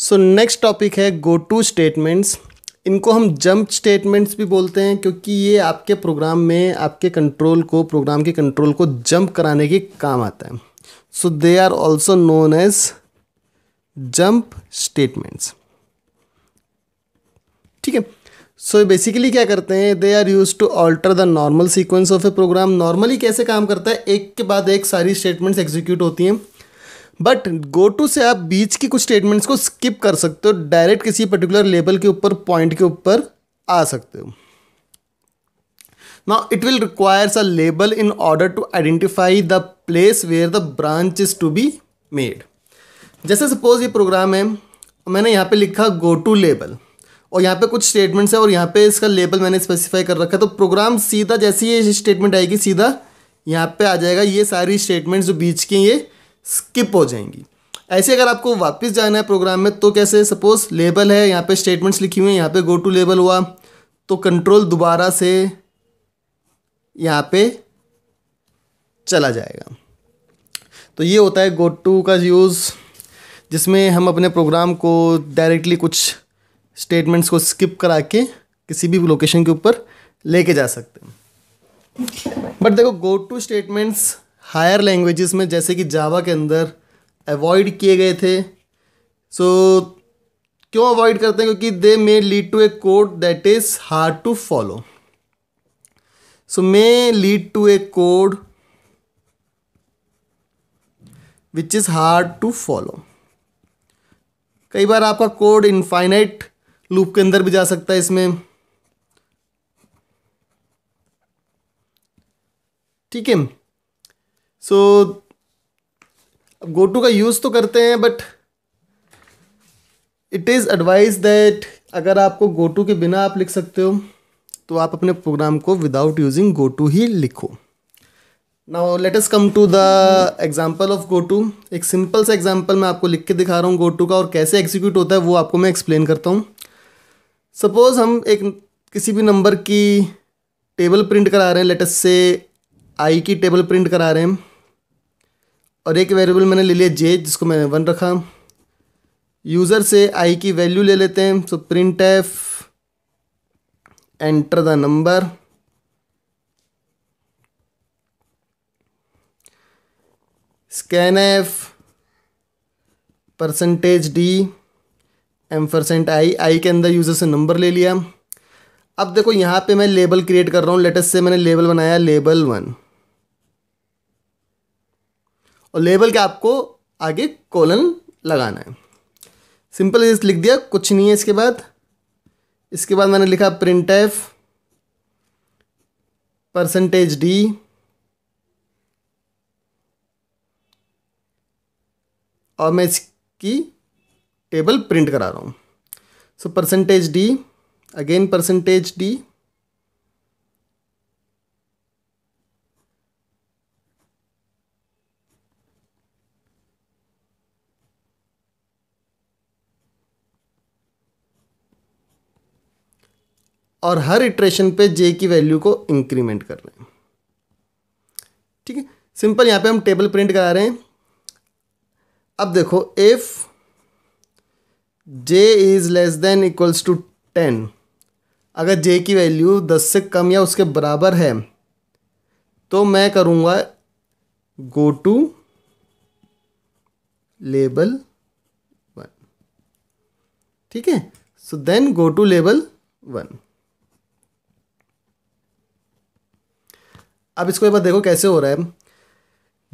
so next topic है गो to statements इनको हम जंप स्टेटमेंट्स भी बोलते हैं क्योंकि ये आपके प्रोग्राम में आपके कंट्रोल को प्रोग्राम के कंट्रोल को जंप कराने के काम आता है so they are also known as jump statements ठीक है सो बेसिकली क्या करते हैं they are use to alter the normal sequence of a program normally कैसे काम करता है एक के बाद एक सारी स्टेटमेंट्स एग्जीक्यूट होती हैं बट गो टू से आप बीच की कुछ स्टेटमेंट्स को स्किप कर सकते हो डायरेक्ट किसी पर्टिकुलर लेबल के ऊपर पॉइंट के ऊपर आ सकते हो ना it will requires a label in order to identify the place where the branch is to be made जैसे सपोज ये प्रोग्राम है मैंने यहाँ पे लिखा गो टू लेबल और यहाँ पे कुछ स्टेटमेंट्स है और यहाँ पे इसका लेबल मैंने स्पेसिफाई कर रखा है तो प्रोग्राम सीधा जैसे ये स्टेटमेंट आएगी सीधा यहाँ पे आ जाएगा ये सारी स्टेटमेंट्स जो बीच के ये स्किप हो जाएंगी ऐसे अगर आपको वापस जाना है प्रोग्राम में तो कैसे सपोज लेबल है यहाँ पे स्टेटमेंट्स लिखी हुई है यहाँ पे गो टू लेबल हुआ तो कंट्रोल दोबारा से यहाँ पे चला जाएगा तो ये होता है गो टू का यूज़ जिसमें हम अपने प्रोग्राम को डायरेक्टली कुछ स्टेटमेंट्स को स्किप करा के किसी भी लोकेशन के ऊपर लेके जा सकते हैं बट देखो go to statements higher languages में जैसे कि जावा के अंदर अवॉइड किए गए थे सो so, क्यों अवॉइड करते हैं क्योंकि they may lead to a code that is hard to follow so may lead to a code which is hard to follow कई बार आपका कोड इनफाइनाइट लूप के अंदर भी जा सकता है इसमें ठीक है सो गो टू का यूज़ तो करते हैं but it is advise that अगर आपको गो टू के बिना आप लिख सकते हो तो आप अपने प्रोग्राम को विदाउट यूजिंग गो टू ही लिखो now let us come to the example of go to एक सिंपल सा एग्जांपल मैं आपको लिख के दिखा रहा हूँ गो टू का और कैसे एग्जीक्यूट होता है वो आपको मैं एक्सप्लेन करता हूँ सपोज़ हम एक किसी भी नंबर की टेबल प्रिंट करा रहे हैं लेटस से आई की टेबल प्रिंट करा रहे हैं और एक वेरिएबल मैंने ले लिया जे जिसको मैंने वन रखा यूज़र से आई की वैल्यू ले लेते हैं so printf enter the number scanf percentage d ampersand i i के अंदर यूज़र से नंबर ले लिया अब देखो यहाँ पे मैं लेबल क्रिएट कर रहा हूँ लेटेस्ट से मैंने लेबल बनाया लेबल वन और लेबल के आपको आगे कोलन लगाना है सिंपल इस लिख दिया कुछ नहीं है इसके बाद इसके बाद मैंने लिखा प्रिंट एफ परसेंटेज डी और मैं इसकी टेबल प्रिंट करा रहा हूँ so percentage d again percentage d और हर इटरेशन पे जे की वैल्यू को इंक्रीमेंट कर रहे हैं ठीक है सिंपल यहाँ पे हम टेबल प्रिंट करा रहे हैं अब देखो if j is less than equals to ten अगर जे की वैल्यू दस से कम या उसके बराबर है तो मैं करूँगा गो टू लेबल वन ठीक है so then go to label one अब इसको एक बार देखो कैसे हो रहा है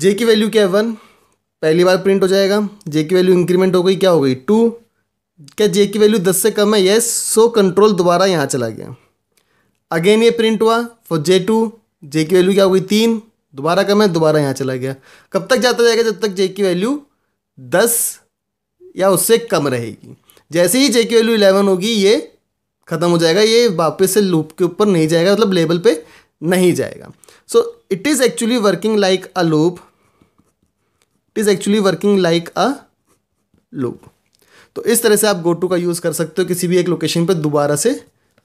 जे की वैल्यू क्या है वन पहली बार प्रिंट हो जाएगा जे की वैल्यू इंक्रीमेंट हो गई क्या हो गई टू क्या जे की वैल्यू दस से कम है येस सो कंट्रोल दोबारा यहाँ चला गया अगेन ये प्रिंट हुआ फॉर जे टू जे की वैल्यू क्या हो गई तीन दोबारा कम है दोबारा यहाँ चला गया कब तक जाता जाएगा जब तक जे की वैल्यू दस या उससे कम रहेगी जैसे ही जे की वैल्यू इलेवन होगी ये ख़त्म हो जाएगा ये वापस से लूप के ऊपर नहीं जाएगा मतलब लेवल पर नहीं जाएगा so it is actually working like a loop it is actually working like a loop तो इस तरह से आप गो टू का यूज़ कर सकते हो किसी भी एक लोकेशन पर दोबारा से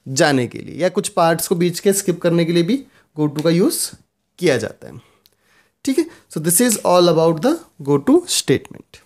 जाने के लिए या कुछ पार्ट्स को बीच के स्किप करने के लिए भी गो टू का यूज़ किया जाता है ठीक है so this is all about the go to statement